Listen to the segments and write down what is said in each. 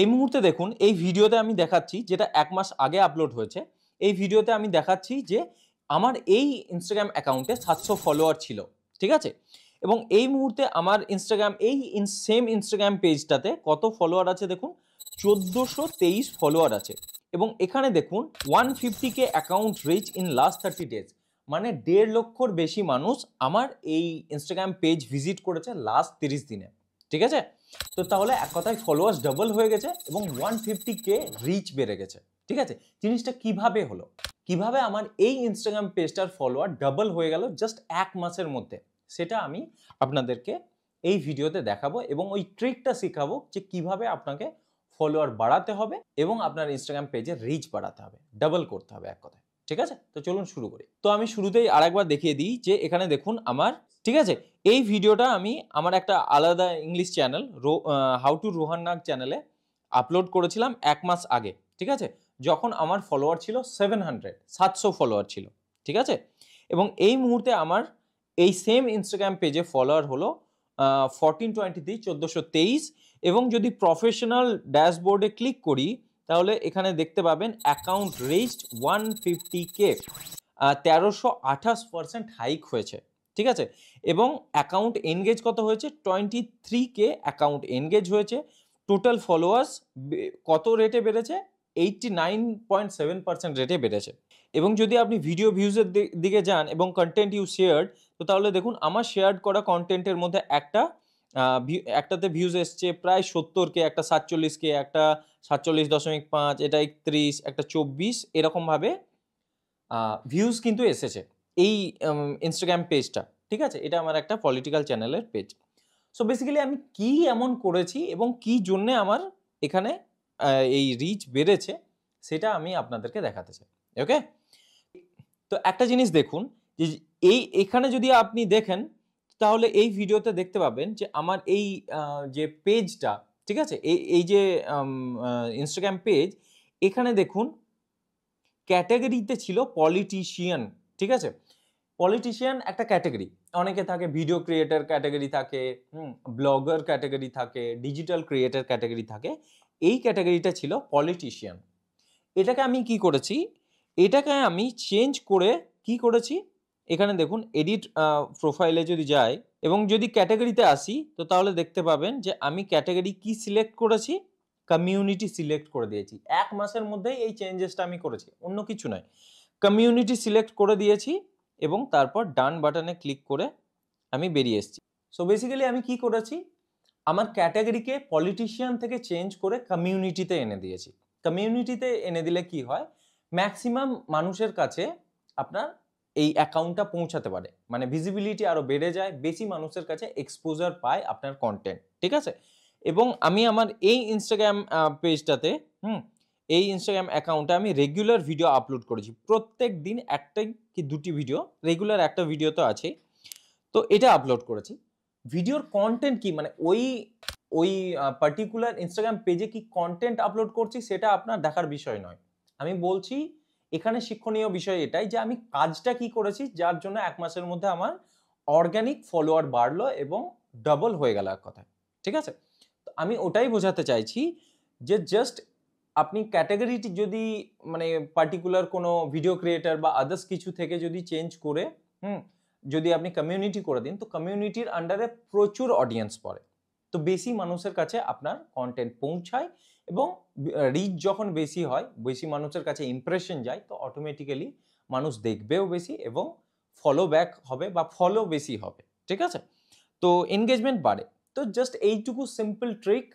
এই মুহূর্তে দেখুন এই ভিডিওতে আমি দেখাচ্ছি যেটা এক মাস আগে আপলোড হয়েছে এই ভিডিওতে আমি দেখাচ্ছি যে আমার এই ইনস্টাগ্রাম অ্যাকাউন্টে সাতশো ফলোয়ার ছিল ঠিক আছে এবং এই মুহূর্তে আমার ইনস্টাগ্রাম এই সেম ইনস্টাগ্রাম পেজটাতে কত ফলোয়ার আছে দেখুন চোদ্দোশো তেইশ ফলোয়ার আছে এবং এখানে দেখুন one fifty K account reach in last thirty days মানে দেড় লক্ষর বেশি মানুষ আমার এই ইনস্টাগ্রাম পেজ ভিজিট করেছে লাস্ট তিরিশ দিনে ঠিক আছে তো তাহলে এক কথায় ফলোয়ার্স ডাবল হয়ে গেছে এবং ওয়ান ফিফটি কে রিচ বেড়ে গেছে ঠিক আছে জিনিসটা কিভাবে হলো কিভাবে আমার এই ইনস্টাগ্রাম পেজটার ফলোয়ার ডাবল হয়ে গেল জাস্ট এক মাসের মধ্যে সেটা আমি আপনাদেরকে এই ভিডিওতে দেখাবো এবং ওই ট্রিকটা শেখাবো যে কিভাবে আপনাকে ফলোয়ার বাড়াতে হবে এবং আপনার ইনস্টাগ্রাম পেজে রিচ বাড়াতে হবে ডাবল করতে হবে এক কথায় ঠিক আছে তো চলুন শুরু করি তো আমি শুরুতেই আরেকবার দেখিয়ে দিই যে এখানে দেখুন আমার ঠিক আছে এই ভিডিওটা আমি আমার একটা আলাদা ইংলিশ চ্যানেল রো হাউ টু রোহান নাগ চ্যানেলে আপলোড করেছিলাম এক মাস আগে ঠিক আছে যখন আমার ফলোয়ার ছিল সেভেন হান্ড্রেড সাতশো ফলোয়ার ছিল ঠিক আছে এবং এই মুহূর্তে আমার এই সেম ইনস্টাগ্রাম পেজে ফলোয়ার হলো ফোরটিন টোয়েন্টি থ্রি চোদ্দোশো তেইশ এবং যদি প্রফেশনাল ড্যাশবোর্ডে ক্লিক করি তাহলে এখানে দেখতে পাবেন account reached one fifty K তেরোশো আঠাশ পার্সেন্ট হাইক হয়েছে ঠিক আছে এবং অ্যাকাউন্ট এনগেজ কত হয়েছে twenty three K account engage হয়েছে টোটাল ফলোয়ার্স কত রেটে বেড়েছে eighty nine point seven percent রেটে বেড়েছে এবং যদি আপনি ভিডিও ভিউজের দিকে যান এবং কন্টেন্ট ইউ শেয়ার্ড তো তাহলে দেখুন আমার শেয়ার করা কন্টেন্টের মধ্যে একটা একটাতে ভিউজ এসছে প্রায় সত্তর কে একটা সাতচল্লিশ কে একটা সাতচল্লিশ দশমিক পাঁচ এটা একত্রিশ একটা চব্বিশ এরকমভাবে ভিউজ কিন্তু এসেছে এই ইনস্টাগ্রাম পেজটা ঠিক আছে এটা আমার একটা পলিটিক্যাল চ্যানেলের পেজ সো বেসিক্যালি আমি কি এমন করেছি এবং কি জন্যে আমার এখানে এই রিচ বেড়েছে সেটা আমি আপনাদেরকে দেখাতে চাই ওকে তো একটা জিনিস দেখুন যে এই এখানে যদি আপনি দেখেন তাহলে এই ভিডিওতে দেখতে পাবেন যে আমার এই যে পেজটা ঠিক আছে এই এই যে ইনস্টাগ্রাম পেজ এখানে দেখুন ক্যাটাগরিতে ছিল পলিটিশিয়ান ঠিক আছে পলিটিশিয়ান একটা ক্যাটাগরি অনেকে থাকে ভিডিও ক্রিয়েটার ক্যাটাগরি থাকে ব্লগার ক্যাটাগরি থাকে ডিজিটাল ক্রিয়েটার ক্যাটাগরি থাকে এই ক্যাটাগরিটা ছিল পলিটিশিয়ান এটাকে আমি কি করেছি এটাকে আমি চেঞ্জ করে কি করেছি এখানে দেখুন এডিট প্রোফাইলে যদি যাই এবং যদি ক্যাটাগরিতে আসি তো তাহলে দেখতে পাবেন যে আমি ক্যাটাগরি কি সিলেক্ট করেছি কমিউনিটি সিলেক্ট করে দিয়েছি এক মাসের মধ্যেই এই চেঞ্জেসটা আমি করেছি অন্য কিছু নয় কমিউনিটি সিলেক্ট করে দিয়েছি এবং তারপর ডান বাটনে ক্লিক করে আমি বেরিয়ে এসেছি সো বেসিক্যালি আমি কি করেছি আমার ক্যাটাগরিকে পলিটিশিয়ান থেকে চেঞ্জ করে কমিউনিটিতে এনে দিয়েছি কমিউনিটিতে এনে দিলে কি হয় ম্যাক্সিমাম মানুষের কাছে আপনার এই অ্যাকাউন্টটা পৌঁছাতে পারে মানে ভিজিবিলিটি আরও বেড়ে যায় বেশি মানুষের কাছে এক্সপোজার পায় আপনার কন্টেন্ট ঠিক আছে এবং আমি আমার এই ইনস্টাগ্রাম পেজটাতে হুম এই ইনস্টাগ্রাম অ্যাকাউন্টে আমি রেগুলার ভিডিও আপলোড করেছি প্রত্যেক দিন একটাই কি দুটি ভিডিও রেগুলার একটা ভিডিও তো আছেই তো এটা আপলোড করেছি ভিডিওর কন্টেন্ট কি মানে ওই ওই পার্টিকুলার ইনস্টাগ্রাম পেজে কি কন্টেন্ট আপলোড করছি সেটা আপনার দেখার বিষয় নয় আমি বলছি এখানে শিক্ষণীয় বিষয় এটাই যে আমি কাজটা কি করেছি যার জন্য এক মাসের মধ্যে আমার অর্গ্যানিক ফলোয়ার বাড়লো এবং ডাবল হয়ে গেল এক কথায় ঠিক আছে তো আমি ওটাই বোঝাতে চাইছি যে জাস্ট আপনি ক্যাটাগরিটি যদি মানে পার্টিকুলার কোনো ভিডিও ক্রিয়েটার বা আদার্স কিছু থেকে যদি চেঞ্জ করে হুম যদি আপনি কমিউনিটি করে দিন তো কমিউনিটির আন্ডারে প্রচুর অডিয়েন্স পড়ে তো বেশি মানুষের কাছে আপনার কন্টেন্ট পৌঁছায় এবং রিচ যখন বেশি হয় বেশি মানুষের কাছে ইমপ্রেশন যায় তো অটোমেটিক্যালি মানুষ দেখবেও বেশি এবং ফলো ব্যাক হবে বা ফলো বেশি হবে ঠিক আছে তো এনগেজমেন্ট বাড়ে তো জাস্ট এইটুকু সিম্পল ট্রিক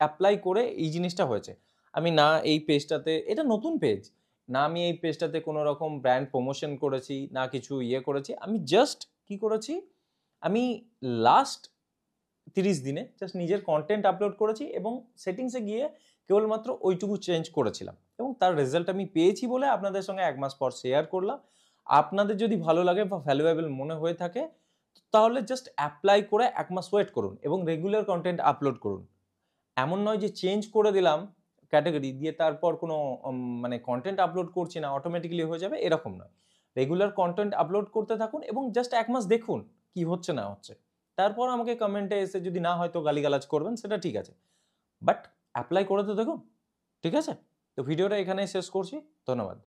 অ্যাপ্লাই করে এই জিনিসটা হয়েছে আমি না এই পেজটাতে এটা নতুন পেজ না আমি এই পেজটাতে কোনো রকম ব্র্যান্ড প্রমোশন করেছি না কিছু ইয়ে করেছি আমি জাস্ট কি করেছি আমি লাস্ট তিরিশ দিনে জাস্ট নিজের কন্টেন্ট আপলোড করেছি এবং সেটিংসে গিয়ে কেবলমাত্র ওইটুকু চেঞ্জ করেছিলাম এবং তার রেজাল্ট আমি পেয়েছি বলে আপনাদের সঙ্গে এক মাস পর শেয়ার করলাম আপনাদের যদি ভালো লাগে বা ভ্যালুয়েবল মনে হয়ে থাকে তাহলে জাস্ট অ্যাপ্লাই করে এক মাস ওয়েট করুন এবং রেগুলার কন্টেন্ট আপলোড করুন এমন নয় যে চেঞ্জ করে দিলাম ক্যাটাগরি দিয়ে তারপর কোনো মানে কন্টেন্ট আপলোড করছি না অটোমেটিক্যালি হয়ে যাবে এরকম নয় রেগুলার কন্টেন্ট আপলোড করতে থাকুন এবং জাস্ট এক মাস দেখুন কি হচ্ছে না হচ্ছে তারপর আমাকে কমেন্টে এসে যদি না হয়তো গালিগালাজ করবেন সেটা ঠিক আছে বাট অ্যাপ্লাই করে তো দেখুন ঠিক আছে তো ভিডিওটা এখানেই শেষ করছি ধন্যবাদ